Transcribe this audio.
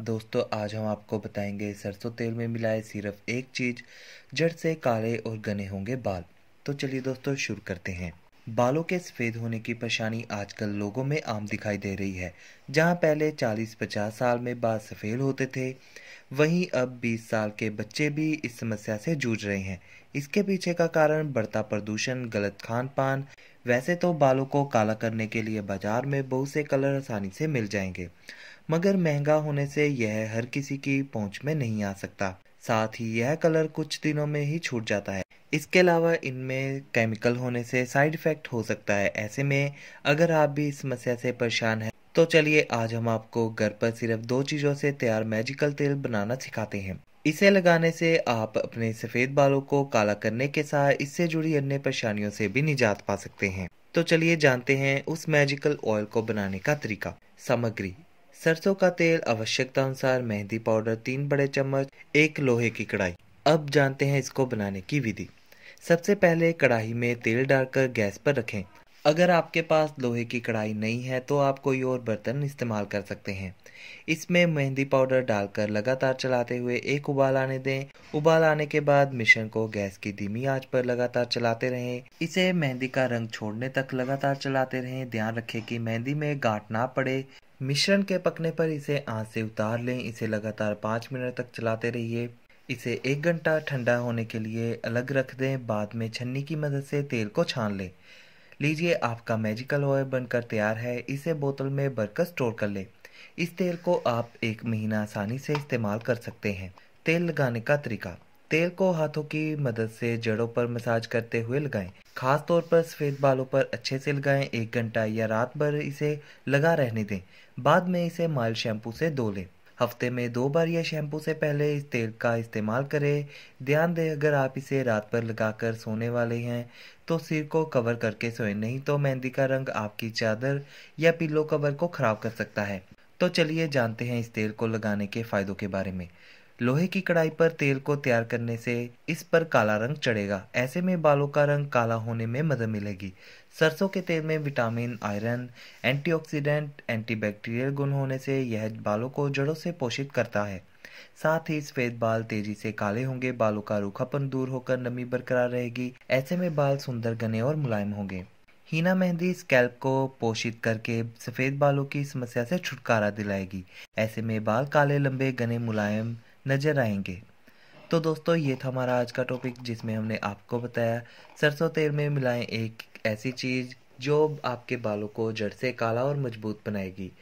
दोस्तों आज हम आपको बताएंगे सरसों तेल में मिलाए सिर्फ एक चीज जड़ से काले और घने होंगे बाल तो चलिए दोस्तों शुरू करते हैं बालों के सफ़ेद होने की परेशानी आजकल लोगों में आम दिखाई दे रही है जहां पहले 40-50 साल में बाल सफ़ेद होते थे वहीं अब 20 साल के बच्चे भी इस समस्या से जूझ रहे हैं इसके पीछे का कारण बढ़ता प्रदूषण गलत खान पान वैसे तो बालों को काला करने के लिए बाज़ार में बहुत से कलर आसानी से मिल जाएंगे मगर महंगा होने से यह हर किसी की पहुँच में नहीं आ सकता साथ ही यह कलर कुछ दिनों में ही छूट जाता है इसके अलावा इनमें केमिकल होने से साइड इफ़ेक्ट हो सकता है ऐसे में अगर आप भी इस समस्या से परेशान हैं तो चलिए आज हम आपको घर पर सिर्फ दो चीज़ों से तैयार मैजिकल तेल बनाना सिखाते हैं इसे लगाने से आप अपने सफ़ेद बालों को काला करने के साथ इससे जुड़ी अन्य परेशानियों से भी निजात पा सकते हैं तो चलिए जानते हैं उस मैजिकल ऑयल को बनाने का तरीका सामग्री सरसों का तेल आवश्यकता अनुसार मेहंदी पाउडर तीन बड़े चम्मच एक लोहे की कढ़ाई अब जानते हैं इसको बनाने की विधि सबसे पहले कढ़ाई में तेल डालकर गैस पर रखें अगर आपके पास लोहे की कढ़ाई नहीं है तो आप कोई और बर्तन इस्तेमाल कर सकते हैं इसमें मेहंदी पाउडर डालकर लगातार चलाते हुए एक उबाल आने दें उबाल आने के बाद मिश्रण को गैस की धीमी आंच पर लगातार चलाते रहें इसे मेहंदी का रंग छोड़ने तक लगातार चलाते रहें ध्यान रखें कि मेहंदी में गांठ ना पड़े मिश्रण के पकने पर इसे आंच से उतार लें इसे लगातार पाँच मिनट तक चलाते रहिए इसे एक घंटा ठंडा होने के लिए अलग रख दें बाद में छन्नी की मदद से तेल को छान लें लीजिए आपका मैजिकल ऑयल बनकर तैयार है इसे बोतल में भरकर स्टोर कर लें इस तेल को आप एक महीना आसानी से इस्तेमाल कर सकते हैं तेल लगाने का तरीका तेल को हाथों की मदद से जड़ों पर मसाज करते हुए लगाएं। खास तौर पर सफ़ेद बालों पर अच्छे से लगाएं एक घंटा या रात भर इसे लगा रहने दें बाद में इसे माइल शैम्पू से धो लें हफ्ते में दो बार यह शैम्पू से पहले इस तेल का इस्तेमाल करें ध्यान दें अगर आप इसे रात पर लगाकर सोने वाले हैं तो सिर को कवर करके सोएं नहीं तो मेहंदी का रंग आपकी चादर या पिल्लो कवर को ख़राब कर सकता है तो चलिए जानते हैं इस तेल को लगाने के फ़ायदों के बारे में लोहे की कढ़ाई पर तेल को तैयार करने से इस पर काला रंग चढ़ेगा ऐसे में बालों का रंग काला होने में मदद मिलेगी सरसों के तेल में विटामिन आयरन एंटीऑक्सीडेंट एंटीबैक्टीरियल गुण होने से यह बालों को जड़ों से पोषित करता है साथ ही सफेद बाल तेजी से काले होंगे बालों का रूखापन दूर होकर नमी बरकरार रहेगी ऐसे में बाल सुंदर घने और मुलायम होंगे हीना मेहंदी स्कैल्प को पोषित करके सफ़ेद बालों की समस्या से छुटकारा दिलाएगी ऐसे में बाल काले लंबे घने मुलायम नज़र आएंगे तो दोस्तों ये था हमारा आज का टॉपिक जिसमें हमने आपको बताया सरसों तेल में मिलाएं एक ऐसी चीज़ जो आपके बालों को जड़ से काला और मजबूत बनाएगी